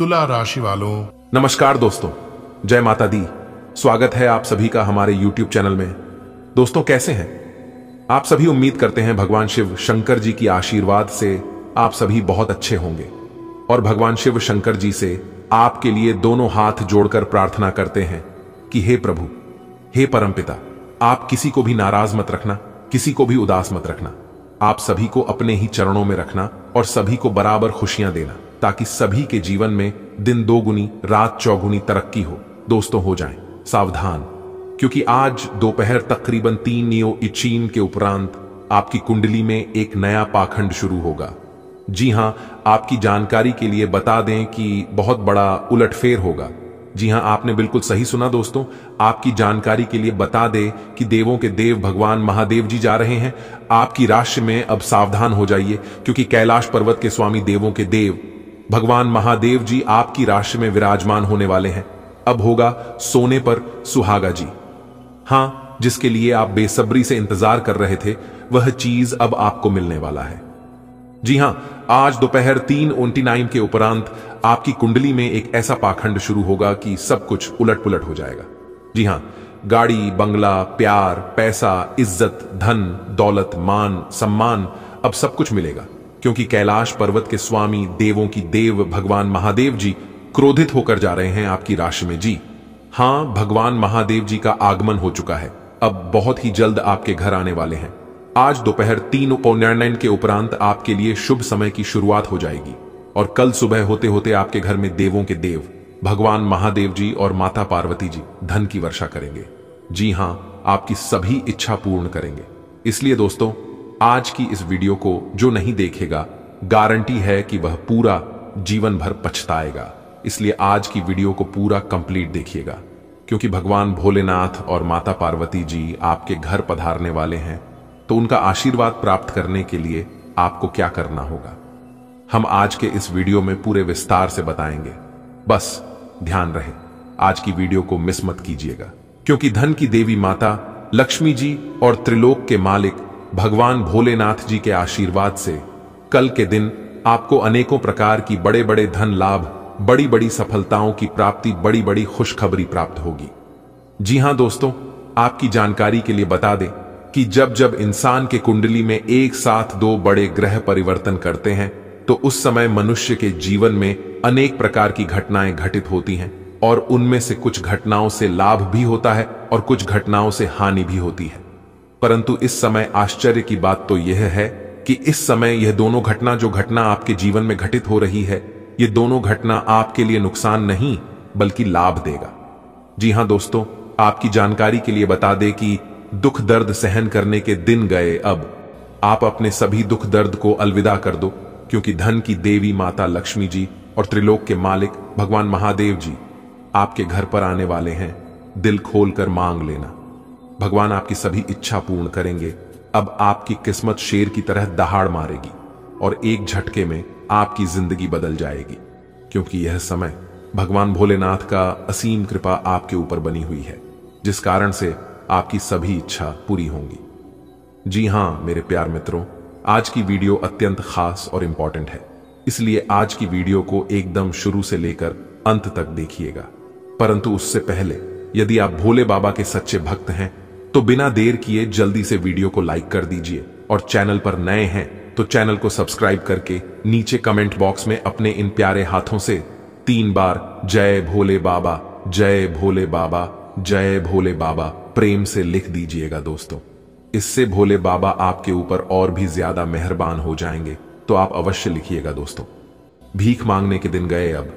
तुला राशि वालों नमस्कार दोस्तों जय माता दी स्वागत है आप सभी का हमारे YouTube चैनल में दोस्तों कैसे हैं आप सभी उम्मीद करते हैं भगवान शिव शंकर जी की आशीर्वाद से आप सभी बहुत अच्छे होंगे और भगवान शिव शंकर जी से आपके लिए दोनों हाथ जोड़कर प्रार्थना करते हैं कि हे प्रभु हे परमपिता आप किसी को भी नाराज मत रखना किसी को भी उदास मत रखना आप सभी को अपने ही चरणों में रखना और सभी को बराबर खुशियां देना ताकि सभी के जीवन में दिन दोगुनी रात चौगुनी तरक्की हो दोस्तों हो जाएं सावधान क्योंकि आज दोपहर तकरीबन तीन नियो इचीन के उपरांत आपकी कुंडली में एक नया पाखंड शुरू होगा जी हां आपकी जानकारी के लिए बता दें कि बहुत बड़ा उलटफेर होगा जी हां आपने बिल्कुल सही सुना दोस्तों आपकी जानकारी के लिए बता दे कि देवों के देव भगवान महादेव जी जा रहे हैं आपकी राशि में अब सावधान हो जाइए क्योंकि कैलाश पर्वत के स्वामी देवों के देव भगवान महादेव जी आपकी राशि में विराजमान होने वाले हैं अब होगा सोने पर सुहागा जी हां जिसके लिए आप बेसब्री से इंतजार कर रहे थे वह चीज अब आपको मिलने वाला है जी हां आज दोपहर तीन ओंटी नाइन के उपरांत आपकी कुंडली में एक ऐसा पाखंड शुरू होगा कि सब कुछ उलट पुलट हो जाएगा जी हां गाड़ी बंगला प्यार पैसा इज्जत धन दौलत मान सम्मान अब सब कुछ मिलेगा क्योंकि कैलाश पर्वत के स्वामी देवों की देव भगवान महादेव जी क्रोधित होकर जा रहे हैं आपकी राशि में जी हां भगवान महादेव जी का आगमन हो चुका है अब बहुत ही जल्द आपके घर आने वाले हैं आज दोपहर तीन पौन्यायन के उपरांत आपके लिए शुभ समय की शुरुआत हो जाएगी और कल सुबह होते होते आपके घर में देवों के देव भगवान महादेव जी और माता पार्वती जी धन की वर्षा करेंगे जी हां आपकी सभी इच्छा पूर्ण करेंगे इसलिए दोस्तों आज की इस वीडियो को जो नहीं देखेगा गारंटी है कि वह पूरा जीवन भर पछताएगा इसलिए आज की वीडियो को पूरा कंप्लीट देखिएगा क्योंकि भगवान भोलेनाथ और माता पार्वती जी आपके घर पधारने वाले हैं तो उनका आशीर्वाद प्राप्त करने के लिए आपको क्या करना होगा हम आज के इस वीडियो में पूरे विस्तार से बताएंगे बस ध्यान रहे आज की वीडियो को मिस मत कीजिएगा क्योंकि धन की देवी माता लक्ष्मी जी और त्रिलोक के मालिक भगवान भोलेनाथ जी के आशीर्वाद से कल के दिन आपको अनेकों प्रकार की बड़े बड़े धन लाभ बड़ी बड़ी सफलताओं की प्राप्ति बड़ी बड़ी खुशखबरी प्राप्त होगी जी हां दोस्तों आपकी जानकारी के लिए बता दें कि जब जब इंसान के कुंडली में एक साथ दो बड़े ग्रह परिवर्तन करते हैं तो उस समय मनुष्य के जीवन में अनेक प्रकार की घटनाएं घटित होती हैं और उनमें से कुछ घटनाओं से लाभ भी होता है और कुछ घटनाओं से हानि भी होती है परंतु इस समय आश्चर्य की बात तो यह है कि इस समय यह दोनों घटना जो घटना आपके जीवन में घटित हो रही है ये दोनों घटना आपके लिए नुकसान नहीं बल्कि लाभ देगा जी हां दोस्तों आपकी जानकारी के लिए बता दे कि दुख दर्द सहन करने के दिन गए अब आप अपने सभी दुख दर्द को अलविदा कर दो क्योंकि धन की देवी माता लक्ष्मी जी और त्रिलोक के मालिक भगवान महादेव जी आपके घर पर आने वाले हैं दिल खोलकर मांग लेना भगवान आपकी सभी इच्छा पूर्ण करेंगे अब आपकी किस्मत शेर की तरह दहाड़ मारेगी और एक झटके में आपकी जिंदगी बदल जाएगी क्योंकि यह समय भगवान भोलेनाथ का असीम कृपा आपके ऊपर बनी हुई है जिस कारण से आपकी सभी इच्छा पूरी होंगी जी हां मेरे प्यार मित्रों आज की वीडियो अत्यंत खास और इंपॉर्टेंट है इसलिए आज की वीडियो को एकदम शुरू से लेकर अंत तक देखिएगा परंतु उससे पहले यदि आप भोले बाबा के सच्चे भक्त हैं तो बिना देर किए जल्दी से वीडियो को लाइक कर दीजिए और चैनल पर नए हैं तो चैनल को सब्सक्राइब करके नीचे कमेंट बॉक्स में अपने इन प्यारे हाथों से तीन बार जय भोले बाबा जय भोले बाबा जय भोले बाबा प्रेम से लिख दीजिएगा दोस्तों इससे भोले बाबा आपके ऊपर और भी ज्यादा मेहरबान हो जाएंगे तो आप अवश्य लिखिएगा दोस्तों भीख मांगने के दिन गए अब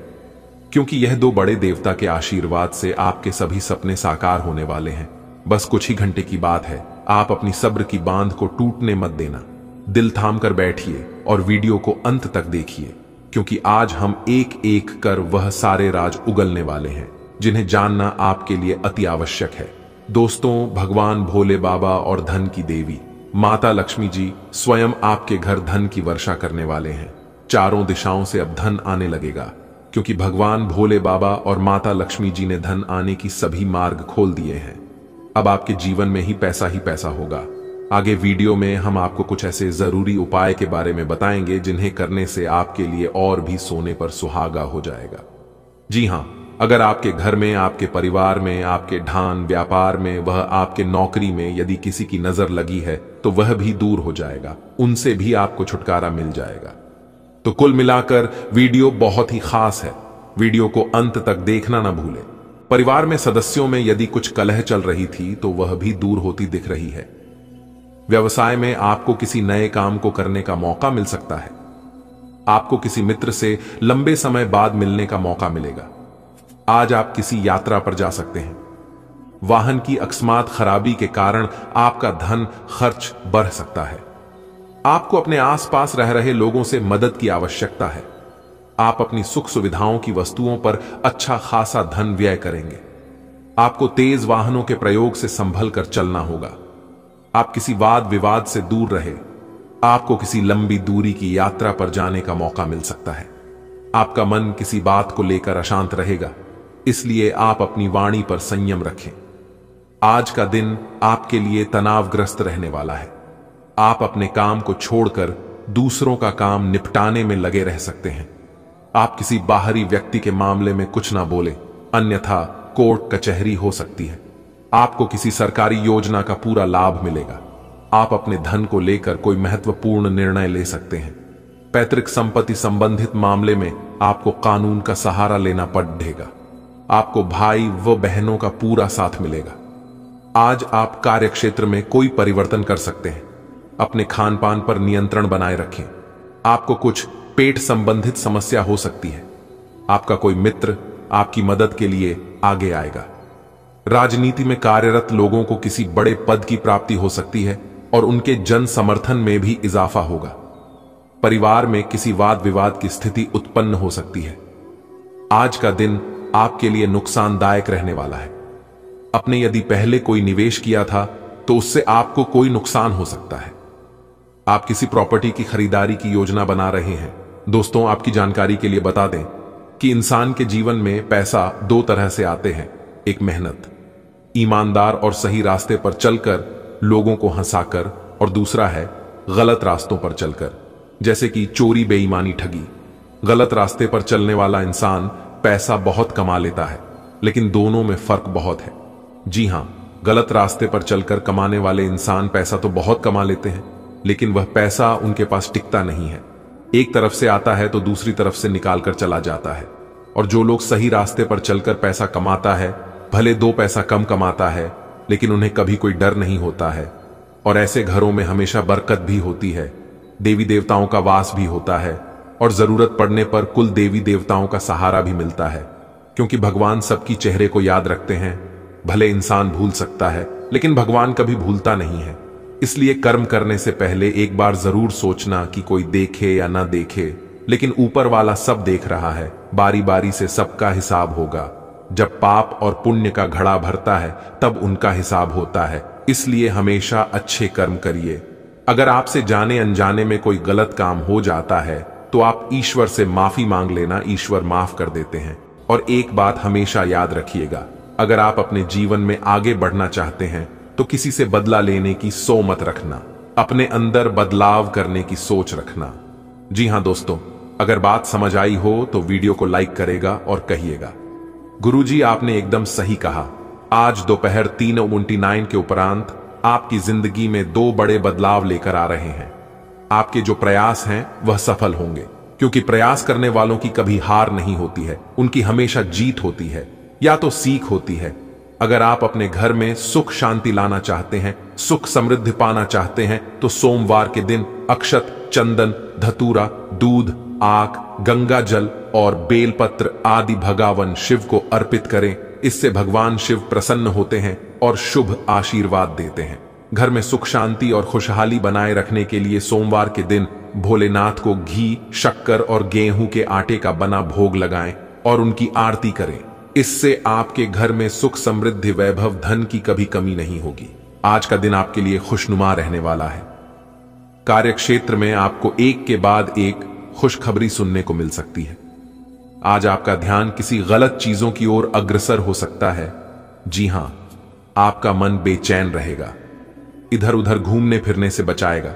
क्योंकि यह दो बड़े देवता के आशीर्वाद से आपके सभी सपने साकार होने वाले हैं बस कुछ ही घंटे की बात है आप अपनी सब्र की बांध को टूटने मत देना दिल थाम कर बैठिए और वीडियो को अंत तक देखिए क्योंकि आज हम एक एक कर वह सारे राज उगलने वाले हैं जिन्हें जानना आपके लिए अति आवश्यक है दोस्तों भगवान भोले बाबा और धन की देवी माता लक्ष्मी जी स्वयं आपके घर धन की वर्षा करने वाले हैं चारों दिशाओं से अब धन आने लगेगा क्योंकि भगवान भोले बाबा और माता लक्ष्मी जी ने धन आने की सभी मार्ग खोल दिए हैं अब आपके जीवन में ही पैसा ही पैसा होगा आगे वीडियो में हम आपको कुछ ऐसे जरूरी उपाय के बारे में बताएंगे जिन्हें करने से आपके लिए और भी सोने पर सुहागा हो जाएगा जी हाँ अगर आपके घर में आपके परिवार में आपके ढान व्यापार में वह आपके नौकरी में यदि किसी की नजर लगी है तो वह भी दूर हो जाएगा उनसे भी आपको छुटकारा मिल जाएगा तो कुल मिलाकर वीडियो बहुत ही खास है वीडियो को अंत तक देखना ना भूलें परिवार में सदस्यों में यदि कुछ कलह चल रही थी तो वह भी दूर होती दिख रही है व्यवसाय में आपको किसी नए काम को करने का मौका मिल सकता है आपको किसी मित्र से लंबे समय बाद मिलने का मौका मिलेगा आज आप किसी यात्रा पर जा सकते हैं वाहन की अकस्मात खराबी के कारण आपका धन खर्च बढ़ सकता है आपको अपने आसपास रह रहे लोगों से मदद की आवश्यकता है आप अपनी सुख सुविधाओं की वस्तुओं पर अच्छा खासा धन व्यय करेंगे आपको तेज वाहनों के प्रयोग से संभल कर चलना होगा आप किसी वाद विवाद से दूर रहे आपको किसी लंबी दूरी की यात्रा पर जाने का मौका मिल सकता है आपका मन किसी बात को लेकर अशांत रहेगा इसलिए आप अपनी वाणी पर संयम रखें आज का दिन आपके लिए तनावग्रस्त रहने वाला है आप अपने काम को छोड़कर दूसरों का काम निपटाने में लगे रह सकते हैं आप किसी बाहरी व्यक्ति के मामले में कुछ ना बोले अन्यथा कोर्ट कचहरी हो सकती है आपको किसी सरकारी योजना का पूरा लाभ मिलेगा आप अपने धन को लेकर कोई महत्वपूर्ण निर्णय ले सकते हैं पैतृक संपत्ति संबंधित मामले में आपको कानून का सहारा लेना पड़ेगा आपको भाई व बहनों का पूरा साथ मिलेगा आज आप कार्य क्षेत्र में कोई परिवर्तन कर सकते हैं अपने खान पान पर नियंत्रण बनाए रखें आपको कुछ पेट संबंधित समस्या हो सकती है आपका कोई मित्र आपकी मदद के लिए आगे आएगा राजनीति में कार्यरत लोगों को किसी बड़े पद की प्राप्ति हो सकती है और उनके जन समर्थन में भी इजाफा होगा परिवार में किसी वाद विवाद की स्थिति उत्पन्न हो सकती है आज का दिन आपके लिए नुकसानदायक रहने वाला है अपने यदि पहले कोई निवेश किया था तो उससे आपको कोई नुकसान हो सकता है आप किसी प्रॉपर्टी की खरीदारी की योजना बना रहे हैं दोस्तों आपकी जानकारी के लिए बता दें कि इंसान के जीवन में पैसा दो तरह से आते हैं एक मेहनत ईमानदार और सही रास्ते पर चलकर लोगों को हंसाकर और दूसरा है गलत रास्तों पर चलकर जैसे कि चोरी बेईमानी ठगी गलत रास्ते पर चलने वाला इंसान पैसा बहुत कमा लेता है लेकिन दोनों में फर्क बहुत है जी हां गलत रास्ते पर चलकर कमाने वाले इंसान पैसा तो बहुत कमा लेते हैं लेकिन वह पैसा उनके पास टिकता नहीं है एक तरफ से आता है तो दूसरी तरफ से निकालकर चला जाता है और जो लोग सही रास्ते पर चलकर पैसा कमाता है भले दो पैसा कम कमाता है लेकिन उन्हें कभी कोई डर नहीं होता है और ऐसे घरों में हमेशा बरकत भी होती है देवी देवताओं का वास भी होता है और जरूरत पड़ने पर कुल देवी देवताओं का सहारा भी मिलता है क्योंकि भगवान सबकी चेहरे को याद रखते हैं भले इंसान भूल सकता है लेकिन भगवान कभी भूलता नहीं है इसलिए कर्म करने से पहले एक बार जरूर सोचना कि कोई देखे या ना देखे लेकिन ऊपर वाला सब देख रहा है बारी बारी से सबका हिसाब होगा जब पाप और पुण्य का घड़ा भरता है तब उनका हिसाब होता है इसलिए हमेशा अच्छे कर्म करिए अगर आपसे जाने अनजाने में कोई गलत काम हो जाता है तो आप ईश्वर से माफी मांग लेना ईश्वर माफ कर देते हैं और एक बात हमेशा याद रखिएगा अगर आप अपने जीवन में आगे बढ़ना चाहते हैं तो किसी से बदला लेने की सो मत रखना अपने अंदर बदलाव करने की सोच रखना जी हां दोस्तों अगर बात समझ आई हो तो वीडियो को लाइक करेगा और कहिएगा गुरुजी आपने एकदम सही कहा आज दोपहर तीन उन्टी नाइन के उपरांत आपकी जिंदगी में दो बड़े बदलाव लेकर आ रहे हैं आपके जो प्रयास हैं वह सफल होंगे क्योंकि प्रयास करने वालों की कभी हार नहीं होती है उनकी हमेशा जीत होती है या तो सीख होती है अगर आप अपने घर में सुख शांति लाना चाहते हैं सुख समृद्धि पाना चाहते हैं तो सोमवार के दिन अक्षत चंदन धतूरा दूध आक गंगा जल और बेलपत्र आदि भगावन शिव को अर्पित करें इससे भगवान शिव प्रसन्न होते हैं और शुभ आशीर्वाद देते हैं घर में सुख शांति और खुशहाली बनाए रखने के लिए सोमवार के दिन भोलेनाथ को घी शक्कर और गेहूं के आटे का बना भोग लगाएं और उनकी आरती करें इससे आपके घर में सुख समृद्धि वैभव धन की कभी कमी नहीं होगी आज का दिन आपके लिए खुशनुमा रहने वाला है कार्यक्षेत्र में आपको एक के बाद एक खुशखबरी सुनने को मिल सकती है आज आपका ध्यान किसी गलत चीजों की ओर अग्रसर हो सकता है जी हां आपका मन बेचैन रहेगा इधर उधर घूमने फिरने से बचाएगा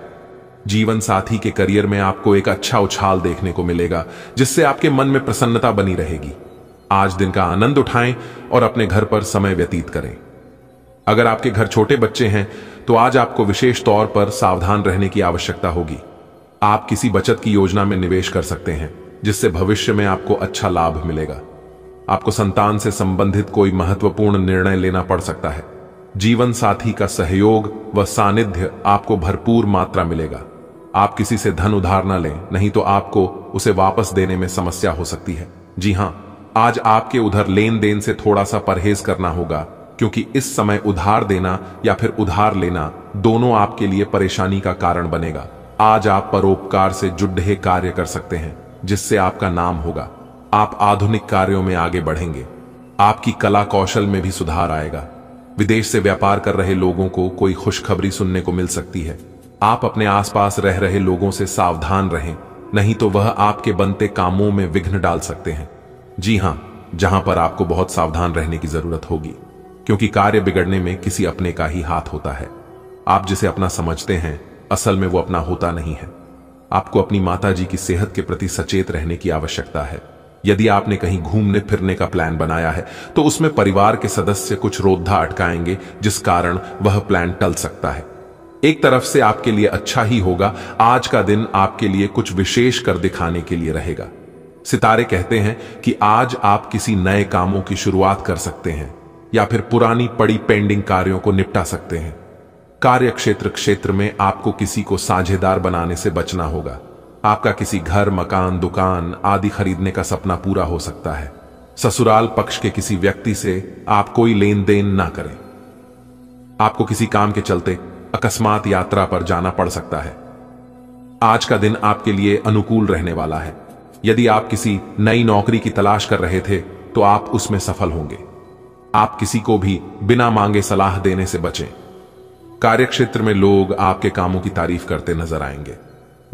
जीवन साथी के करियर में आपको एक अच्छा उछाल देखने को मिलेगा जिससे आपके मन में प्रसन्नता बनी रहेगी आज दिन का आनंद उठाएं और अपने घर पर समय व्यतीत करें अगर आपके घर छोटे बच्चे हैं तो आज आपको विशेष तौर पर सावधान रहने की आवश्यकता होगी आप किसी बचत की योजना में निवेश कर सकते हैं जिससे भविष्य में आपको अच्छा लाभ मिलेगा आपको संतान से संबंधित कोई महत्वपूर्ण निर्णय लेना पड़ सकता है जीवन साथी का सहयोग व सानिध्य आपको भरपूर मात्रा मिलेगा आप किसी से धन उधार ना लें नहीं तो आपको उसे वापस देने में समस्या हो सकती है जी हाँ आज आपके उधर लेन देन से थोड़ा सा परहेज करना होगा क्योंकि इस समय उधार देना या फिर उधार लेना दोनों आपके लिए परेशानी का कारण बनेगा आज आप परोपकार से जुड्ढे कार्य कर सकते हैं जिससे आपका नाम होगा आप आधुनिक कार्यों में आगे बढ़ेंगे आपकी कला कौशल में भी सुधार आएगा विदेश से व्यापार कर रहे लोगों को कोई खुशखबरी सुनने को मिल सकती है आप अपने आसपास रह रहे लोगों से सावधान रहें नहीं तो वह आपके बनते कामों में विघ्न डाल सकते हैं जी हां जहां पर आपको बहुत सावधान रहने की जरूरत होगी क्योंकि कार्य बिगड़ने में किसी अपने का ही हाथ होता है आप जिसे अपना समझते हैं असल में वो अपना होता नहीं है आपको अपनी माता जी की सेहत के प्रति सचेत रहने की आवश्यकता है यदि आपने कहीं घूमने फिरने का प्लान बनाया है तो उसमें परिवार के सदस्य कुछ रोधा अटकाएंगे जिस कारण वह प्लान टल सकता है एक तरफ से आपके लिए अच्छा ही होगा आज का दिन आपके लिए कुछ विशेष कर दिखाने के लिए रहेगा सितारे कहते हैं कि आज आप किसी नए कामों की शुरुआत कर सकते हैं या फिर पुरानी पड़ी पेंडिंग कार्यों को निपटा सकते हैं कार्य क्षेत्र क्षेत्र में आपको किसी को साझेदार बनाने से बचना होगा आपका किसी घर मकान दुकान आदि खरीदने का सपना पूरा हो सकता है ससुराल पक्ष के किसी व्यक्ति से आप कोई लेन देन ना करें आपको किसी काम के चलते अकस्मात यात्रा पर जाना पड़ सकता है आज का दिन आपके लिए अनुकूल रहने वाला है यदि आप किसी नई नौकरी की तलाश कर रहे थे तो आप उसमें सफल होंगे आप किसी को भी बिना मांगे सलाह देने से बचें कार्यक्षेत्र में लोग आपके कामों की तारीफ करते नजर आएंगे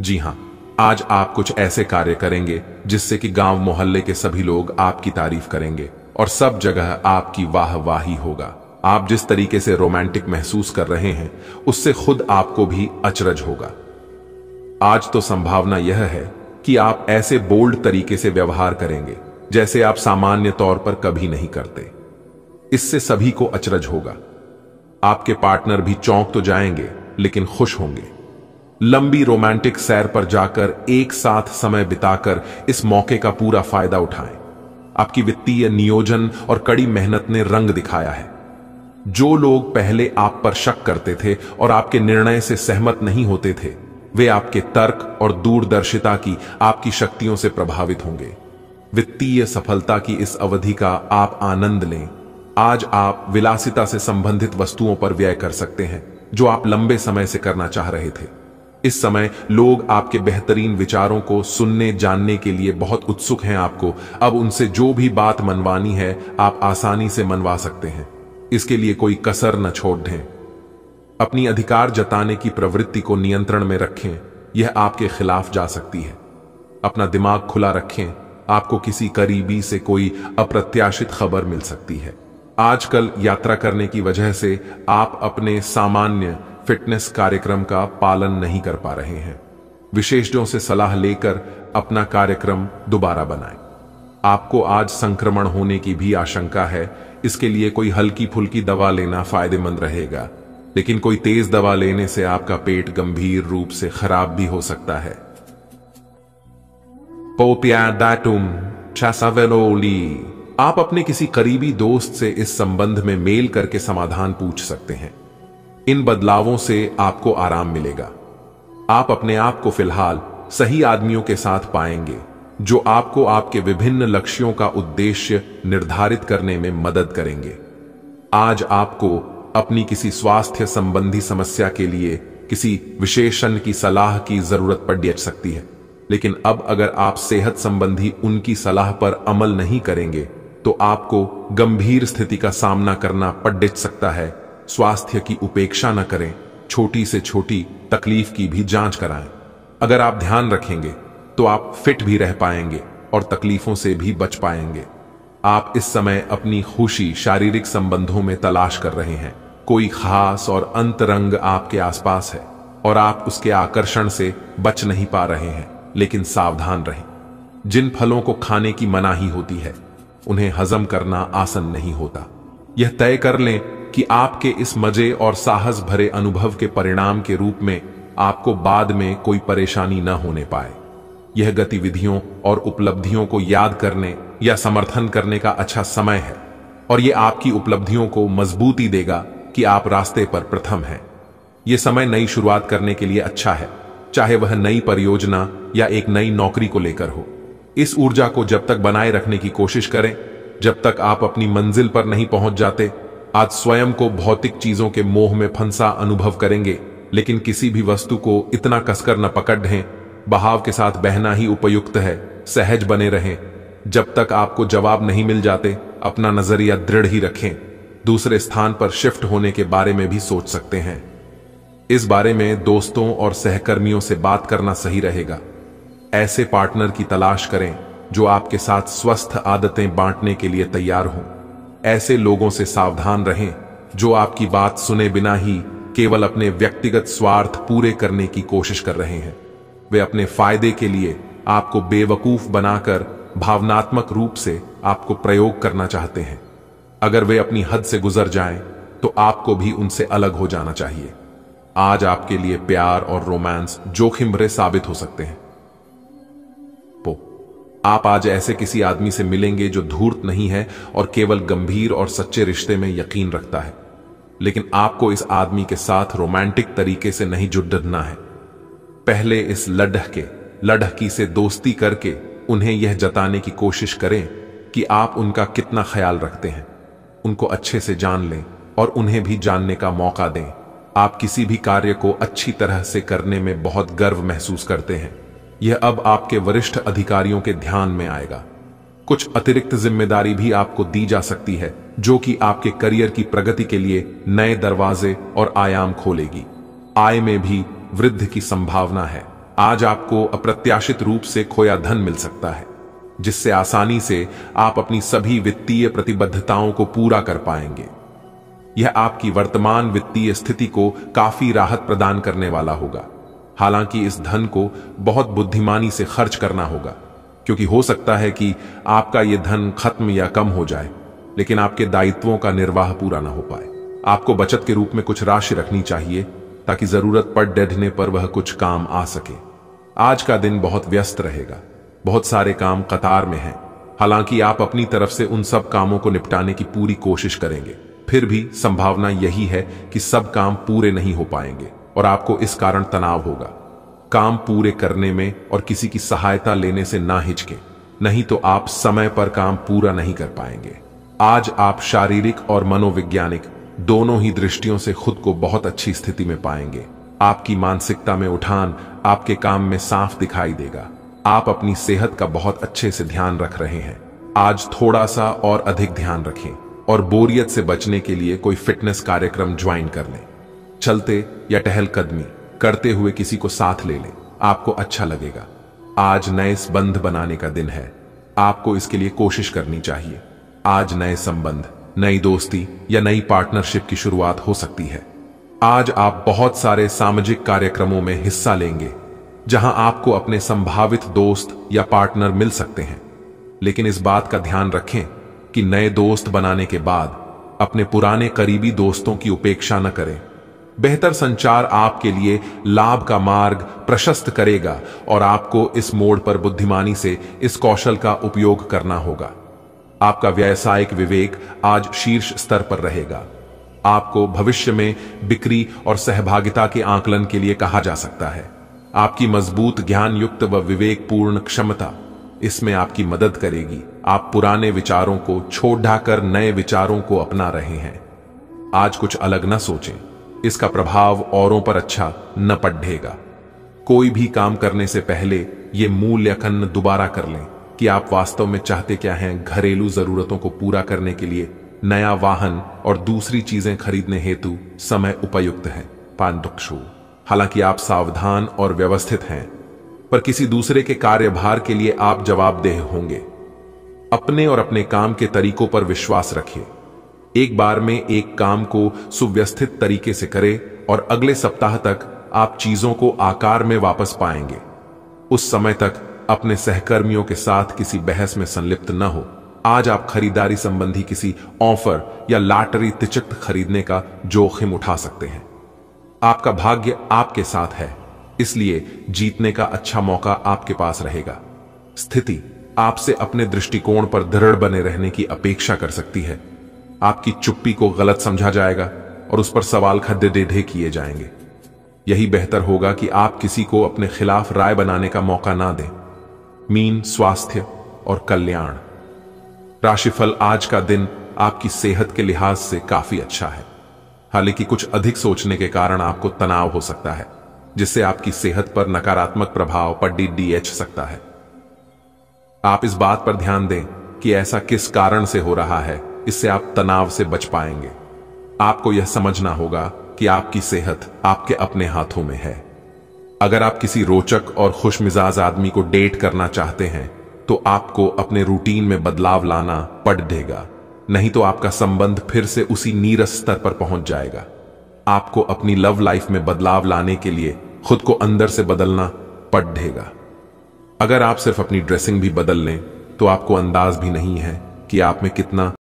जी हां आज आप कुछ ऐसे कार्य करेंगे जिससे कि गांव मोहल्ले के सभी लोग आपकी तारीफ करेंगे और सब जगह आपकी वाह वाही होगा आप जिस तरीके से रोमांटिक महसूस कर रहे हैं उससे खुद आपको भी अचरज होगा आज तो संभावना यह है कि आप ऐसे बोल्ड तरीके से व्यवहार करेंगे जैसे आप सामान्य तौर पर कभी नहीं करते इससे सभी को अचरज होगा आपके पार्टनर भी चौंक तो जाएंगे लेकिन खुश होंगे लंबी रोमांटिक सैर पर जाकर एक साथ समय बिताकर इस मौके का पूरा फायदा उठाएं आपकी वित्तीय नियोजन और कड़ी मेहनत ने रंग दिखाया है जो लोग पहले आप पर शक करते थे और आपके निर्णय से सहमत नहीं होते थे वे आपके तर्क और दूरदर्शिता की आपकी शक्तियों से प्रभावित होंगे वित्तीय सफलता की इस अवधि का आप आनंद लें आज आप विलासिता से संबंधित वस्तुओं पर व्यय कर सकते हैं जो आप लंबे समय से करना चाह रहे थे इस समय लोग आपके बेहतरीन विचारों को सुनने जानने के लिए बहुत उत्सुक हैं आपको अब उनसे जो भी बात मनवानी है आप आसानी से मनवा सकते हैं इसके लिए कोई कसर न छोड़ दें अपनी अधिकार जताने की प्रवृत्ति को नियंत्रण में रखें यह आपके खिलाफ जा सकती है अपना दिमाग खुला रखें आपको किसी करीबी से कोई अप्रत्याशित खबर मिल सकती है आजकल यात्रा करने की वजह से आप अपने सामान्य फिटनेस कार्यक्रम का पालन नहीं कर पा रहे हैं विशेषज्ञों से सलाह लेकर अपना कार्यक्रम दोबारा बनाएं। आपको आज संक्रमण होने की भी आशंका है इसके लिए कोई हल्की फुल्की दवा लेना फायदेमंद रहेगा लेकिन कोई तेज दवा लेने से आपका पेट गंभीर रूप से खराब भी हो सकता है डाटुम चासावेलोली आप अपने किसी करीबी दोस्त से इस संबंध में मेल करके समाधान पूछ सकते हैं इन बदलावों से आपको आराम मिलेगा आप अपने आप को फिलहाल सही आदमियों के साथ पाएंगे जो आपको आपके विभिन्न लक्ष्यों का उद्देश्य निर्धारित करने में मदद करेंगे आज आपको अपनी किसी स्वास्थ्य संबंधी समस्या के लिए किसी विशेषण की सलाह की जरूरत पड़ सकती है लेकिन अब अगर आप सेहत संबंधी उनकी सलाह पर अमल नहीं करेंगे तो आपको गंभीर स्थिति का सामना करना पड़ सकता है स्वास्थ्य की उपेक्षा न करें छोटी से छोटी तकलीफ की भी जांच कराएं अगर आप ध्यान रखेंगे तो आप फिट भी रह पाएंगे और तकलीफों से भी बच पाएंगे आप इस समय अपनी खुशी शारीरिक संबंधों में तलाश कर रहे हैं कोई खास और अंतरंग आपके आसपास है और आप उसके आकर्षण से बच नहीं पा रहे हैं लेकिन सावधान रहें जिन फलों को खाने की मनाही होती है उन्हें हजम करना आसन नहीं होता यह तय कर लें कि आपके इस मजे और साहस भरे अनुभव के परिणाम के रूप में आपको बाद में कोई परेशानी न होने पाए यह गतिविधियों और उपलब्धियों को याद करने या समर्थन करने का अच्छा समय है और यह आपकी उपलब्धियों को मजबूती देगा कि आप रास्ते पर प्रथम हैं यह समय नई शुरुआत करने के लिए अच्छा है चाहे वह नई परियोजना या एक नई नौकरी को लेकर हो इस ऊर्जा को जब तक बनाए रखने की कोशिश करें जब तक आप अपनी मंजिल पर नहीं पहुंच जाते आज स्वयं को भौतिक चीजों के मोह में फंसा अनुभव करेंगे लेकिन किसी भी वस्तु को इतना कसकर न पकड़ ढें बहाव के साथ बहना ही उपयुक्त है सहज बने रहें जब तक आपको जवाब नहीं मिल जाते अपना नजरिया दृढ़ ही रखें दूसरे स्थान पर शिफ्ट होने के बारे में भी सोच सकते हैं इस बारे में दोस्तों और सहकर्मियों से बात करना सही रहेगा ऐसे पार्टनर की तलाश करें जो आपके साथ स्वस्थ आदतें बांटने के लिए तैयार हों ऐसे लोगों से सावधान रहें जो आपकी बात सुने बिना ही केवल अपने व्यक्तिगत स्वार्थ पूरे करने की कोशिश कर रहे हैं वे अपने फायदे के लिए आपको बेवकूफ बनाकर भावनात्मक रूप से आपको प्रयोग करना चाहते हैं अगर वे अपनी हद से गुजर जाएं, तो आपको भी उनसे अलग हो जाना चाहिए आज आपके लिए प्यार और रोमांस जोखिम भरे साबित हो सकते हैं पो आप आज ऐसे किसी आदमी से मिलेंगे जो धूर्त नहीं है और केवल गंभीर और सच्चे रिश्ते में यकीन रखता है लेकिन आपको इस आदमी के साथ रोमांटिक तरीके से नहीं जुड़ना है पहले इस लडह के लडहकी से दोस्ती करके उन्हें यह जताने की कोशिश करें कि आप उनका कितना ख्याल रखते हैं उनको अच्छे से जान लें और उन्हें भी जानने का मौका दें आप किसी भी कार्य को अच्छी तरह से करने में बहुत गर्व महसूस करते हैं यह अब आपके वरिष्ठ अधिकारियों के ध्यान में आएगा कुछ अतिरिक्त जिम्मेदारी भी आपको दी जा सकती है जो कि आपके करियर की प्रगति के लिए नए दरवाजे और आयाम खोलेगी आय में भी वृद्धि की संभावना है आज आपको अप्रत्याशित रूप से खोया धन मिल सकता है जिससे आसानी से आप अपनी सभी वित्तीय प्रतिबद्धताओं को पूरा कर पाएंगे यह आपकी वर्तमान वित्तीय स्थिति को काफी राहत प्रदान करने वाला होगा हालांकि इस धन को बहुत बुद्धिमानी से खर्च करना होगा क्योंकि हो सकता है कि आपका यह धन खत्म या कम हो जाए लेकिन आपके दायित्वों का निर्वाह पूरा ना हो पाए आपको बचत के रूप में कुछ राशि रखनी चाहिए ताकि जरूरत पड़ डेढ़ने पर वह कुछ काम आ सके आज का दिन बहुत व्यस्त रहेगा बहुत सारे काम कतार में हैं हालांकि आप अपनी तरफ से उन सब कामों को निपटाने की पूरी कोशिश करेंगे फिर भी संभावना यही है कि सब काम पूरे नहीं हो पाएंगे और आपको इस कारण तनाव होगा काम पूरे करने में और किसी की सहायता लेने से ना हिचके नहीं तो आप समय पर काम पूरा नहीं कर पाएंगे आज आप शारीरिक और मनोवैज्ञानिक दोनों ही दृष्टियों से खुद को बहुत अच्छी स्थिति में पाएंगे आपकी मानसिकता में उठान आपके काम में साफ दिखाई देगा आप अपनी सेहत का बहुत अच्छे से ध्यान रख रहे हैं आज थोड़ा सा और अधिक ध्यान रखें और बोरियत से बचने के लिए कोई फिटनेस कार्यक्रम ज्वाइन कर लें चलते या टहलकदमी करते हुए किसी को साथ ले लें आपको अच्छा लगेगा आज नए संबंध बनाने का दिन है आपको इसके लिए कोशिश करनी चाहिए आज नए संबंध नई दोस्ती या नई पार्टनरशिप की शुरुआत हो सकती है आज आप बहुत सारे सामाजिक कार्यक्रमों में हिस्सा लेंगे जहां आपको अपने संभावित दोस्त या पार्टनर मिल सकते हैं लेकिन इस बात का ध्यान रखें कि नए दोस्त बनाने के बाद अपने पुराने करीबी दोस्तों की उपेक्षा न करें बेहतर संचार आपके लिए लाभ का मार्ग प्रशस्त करेगा और आपको इस मोड़ पर बुद्धिमानी से इस कौशल का उपयोग करना होगा आपका व्यावसायिक विवेक आज शीर्ष स्तर पर रहेगा आपको भविष्य में बिक्री और सहभागिता के आकलन के लिए कहा जा सकता है आपकी मजबूत ज्ञान युक्त व विवेकपूर्ण क्षमता इसमें आपकी मदद करेगी आप पुराने विचारों को छोड़ ढाकर नए विचारों को अपना रहे हैं आज कुछ अलग न सोचें इसका प्रभाव औरों पर अच्छा न पढ़ेगा कोई भी काम करने से पहले ये मूल्यखन दोबारा कर लें कि आप वास्तव में चाहते क्या हैं घरेलू जरूरतों को पूरा करने के लिए नया वाहन और दूसरी चीजें खरीदने हेतु समय उपयुक्त है पांडुक्षु हालांकि आप सावधान और व्यवस्थित हैं पर किसी दूसरे के कार्यभार के लिए आप जवाबदेह होंगे अपने और अपने काम के तरीकों पर विश्वास रखिए एक बार में एक काम को सुव्यवस्थित तरीके से करें और अगले सप्ताह तक आप चीजों को आकार में वापस पाएंगे उस समय तक अपने सहकर्मियों के साथ किसी बहस में संलिप्त न हो आज आप खरीदारी संबंधी किसी ऑफर या लाटरी तिचक खरीदने का जोखिम उठा सकते हैं आपका भाग्य आपके साथ है इसलिए जीतने का अच्छा मौका आपके पास रहेगा स्थिति आपसे अपने दृष्टिकोण पर दृढ़ बने रहने की अपेक्षा कर सकती है आपकी चुप्पी को गलत समझा जाएगा और उस पर सवाल खद्दे डेढ़े किए जाएंगे यही बेहतर होगा कि आप किसी को अपने खिलाफ राय बनाने का मौका ना दें मीन स्वास्थ्य और कल्याण राशिफल आज का दिन आपकी सेहत के लिहाज से काफी अच्छा है हालांकि कुछ अधिक सोचने के कारण आपको तनाव हो सकता है जिससे आपकी सेहत पर नकारात्मक प्रभाव पड्डी डी एच सकता है आप इस बात पर ध्यान दें कि ऐसा किस कारण से हो रहा है इससे आप तनाव से बच पाएंगे आपको यह समझना होगा कि आपकी सेहत आपके अपने हाथों में है अगर आप किसी रोचक और खुश मिजाज आदमी को डेट करना चाहते हैं तो आपको अपने रूटीन में बदलाव लाना पड़ देगा नहीं तो आपका संबंध फिर से उसी नीरस स्तर पर पहुंच जाएगा आपको अपनी लव लाइफ में बदलाव लाने के लिए खुद को अंदर से बदलना पढ़ेगा अगर आप सिर्फ अपनी ड्रेसिंग भी बदल लें तो आपको अंदाज भी नहीं है कि आप में कितना